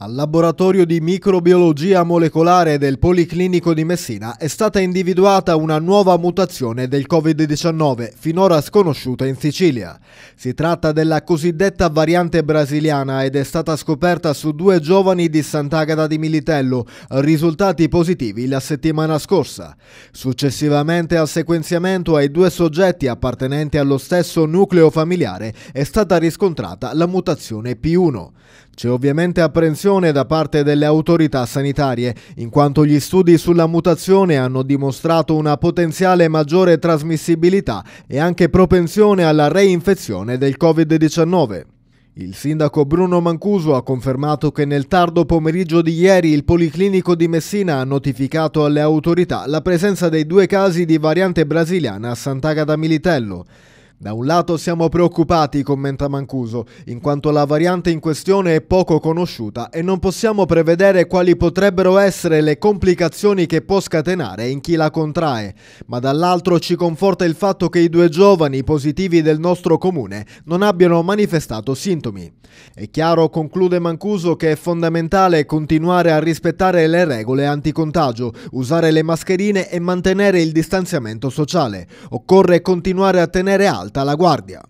Al laboratorio di microbiologia molecolare del Policlinico di Messina è stata individuata una nuova mutazione del Covid-19 finora sconosciuta in Sicilia. Si tratta della cosiddetta variante brasiliana ed è stata scoperta su due giovani di Sant'Agata di Militello, risultati positivi la settimana scorsa. Successivamente al sequenziamento ai due soggetti appartenenti allo stesso nucleo familiare è stata riscontrata la mutazione P1. C'è ovviamente apprensione da parte delle autorità sanitarie, in quanto gli studi sulla mutazione hanno dimostrato una potenziale maggiore trasmissibilità e anche propensione alla reinfezione del Covid-19. Il sindaco Bruno Mancuso ha confermato che nel tardo pomeriggio di ieri il Policlinico di Messina ha notificato alle autorità la presenza dei due casi di variante brasiliana a Sant'Agata Militello. Da un lato siamo preoccupati, commenta Mancuso, in quanto la variante in questione è poco conosciuta e non possiamo prevedere quali potrebbero essere le complicazioni che può scatenare in chi la contrae, ma dall'altro ci conforta il fatto che i due giovani positivi del nostro comune non abbiano manifestato sintomi. È chiaro, conclude Mancuso, che è fondamentale continuare a rispettare le regole anticontagio, usare le mascherine e mantenere il distanziamento sociale. Occorre continuare a tenere alto alta la guardia.